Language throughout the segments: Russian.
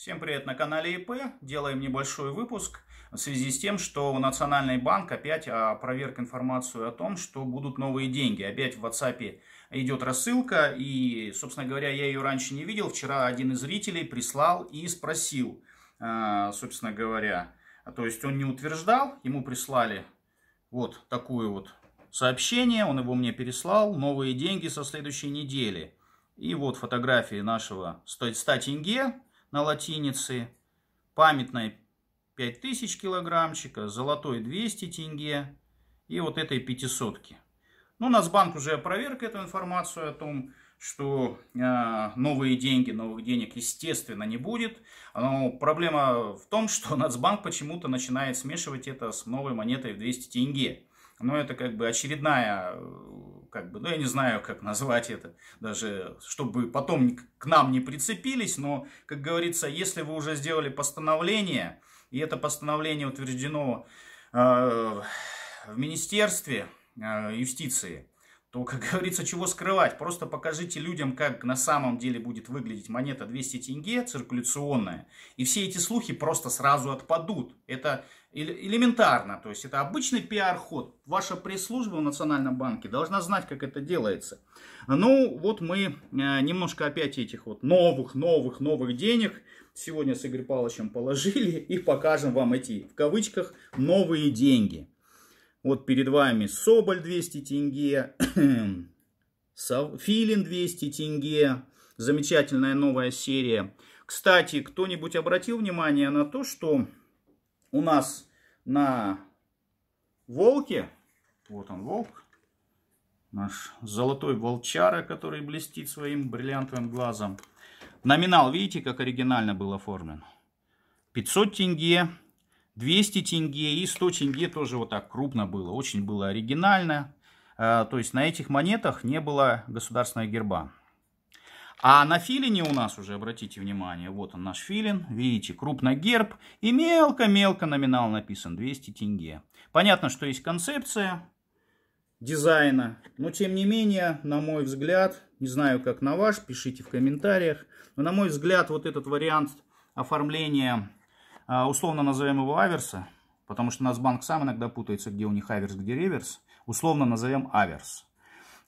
Всем привет на канале ИП. Делаем небольшой выпуск в связи с тем, что Национальный банк опять а, проверк информацию о том, что будут новые деньги. Опять в WhatsApp идет рассылка и, собственно говоря, я ее раньше не видел. Вчера один из зрителей прислал и спросил, а, собственно говоря. То есть он не утверждал, ему прислали вот такую вот сообщение, он его мне переслал, новые деньги со следующей недели. И вот фотографии нашего 100 тенге, на латинице, памятная 5000 килограммчика, золотой 200 тенге и вот этой 500. -ки. Ну, Нацбанк уже опроверг эту информацию о том, что э, новые деньги, новых денег, естественно, не будет. Но проблема в том, что Нацбанк почему-то начинает смешивать это с новой монетой в 200 тенге. Но это как бы очередная как бы, ну, я не знаю, как назвать это, даже, чтобы потом к нам не прицепились, но, как говорится, если вы уже сделали постановление, и это постановление утверждено э, в Министерстве э, юстиции, то, как говорится, чего скрывать. Просто покажите людям, как на самом деле будет выглядеть монета 200 тенге циркуляционная. И все эти слухи просто сразу отпадут. Это элементарно. То есть это обычный пиар-ход. Ваша пресс-служба в Национальном банке должна знать, как это делается. Ну, вот мы э, немножко опять этих вот новых, новых, новых денег сегодня с Игорем Павловичем положили и покажем вам эти, в кавычках, новые деньги. Вот перед вами Соболь 200 тенге, Филин 200 тенге. Замечательная новая серия. Кстати, кто-нибудь обратил внимание на то, что у нас на волке, вот он волк, наш золотой волчара, который блестит своим бриллиантовым глазом. Номинал, видите, как оригинально был оформлен. 500 тенге, 200 тенге и 100 тенге тоже вот так крупно было. Очень было оригинально. Э, то есть на этих монетах не было государственного герба. А на филине у нас уже, обратите внимание, вот он наш филин. Видите, крупно герб и мелко-мелко номинал написан 200 тенге. Понятно, что есть концепция дизайна, но тем не менее, на мой взгляд, не знаю как на ваш, пишите в комментариях, но на мой взгляд вот этот вариант оформления а, условно назовем его аверса, потому что нас банк сам иногда путается, где у них аверс, где реверс, условно назовем аверс.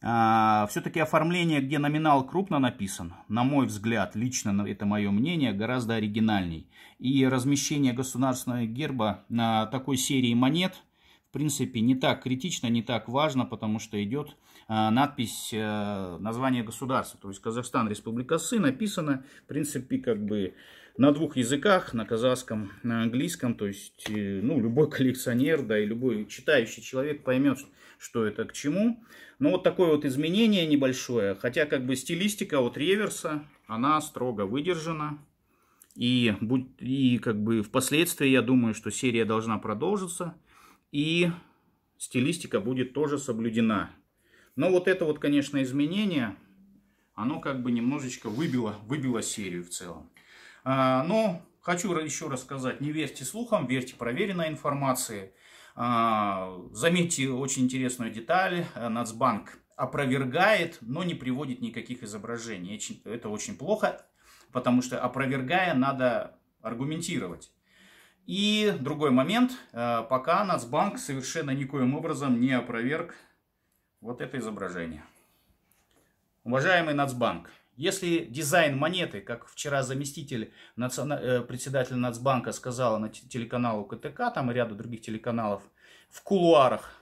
А, Все-таки оформление, где номинал крупно написан, на мой взгляд, лично это мое мнение, гораздо оригинальней. И размещение государственного герба на такой серии монет, в принципе, не так критично, не так важно, потому что идет а, надпись э, название государства. То есть Казахстан, Республика Сы написано, в принципе, как бы на двух языках, на казахском, на английском. То есть, э, ну, любой коллекционер, да, и любой читающий человек поймет, что это к чему. Но ну, вот такое вот изменение небольшое. Хотя, как бы, стилистика от реверса, она строго выдержана. И, и как бы впоследствии, я думаю, что серия должна продолжиться. И стилистика будет тоже соблюдена. Но вот это вот, конечно, изменение, оно как бы немножечко выбило, выбило серию в целом. А, но хочу еще рассказать: не верьте слухам, верьте проверенной информации. А, заметьте очень интересную деталь. Э, Нацбанк опровергает, но не приводит никаких изображений. Это очень плохо, потому что опровергая, надо аргументировать. И другой момент, э, пока Нацбанк совершенно никоим образом не опроверг вот это изображение. Уважаемый Нацбанк, если дизайн монеты, как вчера заместитель национ... Э, председателя Нацбанка сказала на телеканалу КТК, там и ряду других телеканалов, в кулуарах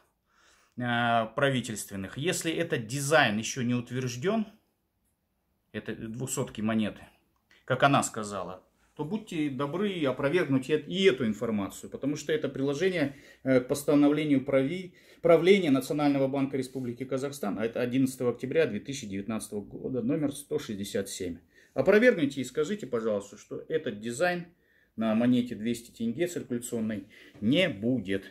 э, правительственных, если этот дизайн еще не утвержден, это двухсотки монеты, как она сказала, то будьте добры опровергнуть и эту информацию, потому что это приложение э, к постановлению прави, правления Национального банка Республики Казахстан, а это 11 октября 2019 года, номер 167. Опровергните и скажите, пожалуйста, что этот дизайн на монете 200 тенге циркуляционной не будет.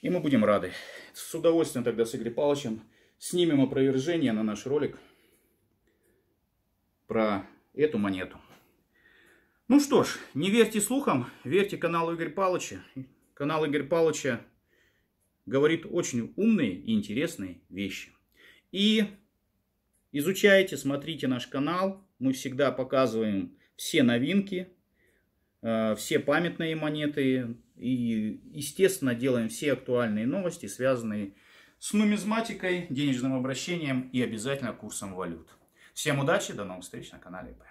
И мы будем рады. С удовольствием тогда с Игорем Павловичем снимем опровержение на наш ролик про эту монету. Ну что ж, не верьте слухам, верьте каналу Игоря Палыча. Канал Игоря Палыча говорит очень умные и интересные вещи. И изучайте, смотрите наш канал. Мы всегда показываем все новинки, э, все памятные монеты и, естественно, делаем все актуальные новости, связанные с нумизматикой, денежным обращением и обязательно курсом валют. Всем удачи, до новых встреч на канале ИП.